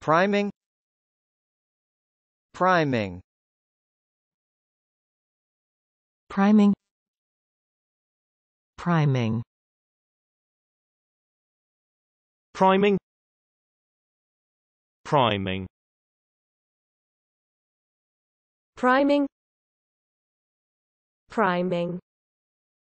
priming priming priming priming priming priming priming priming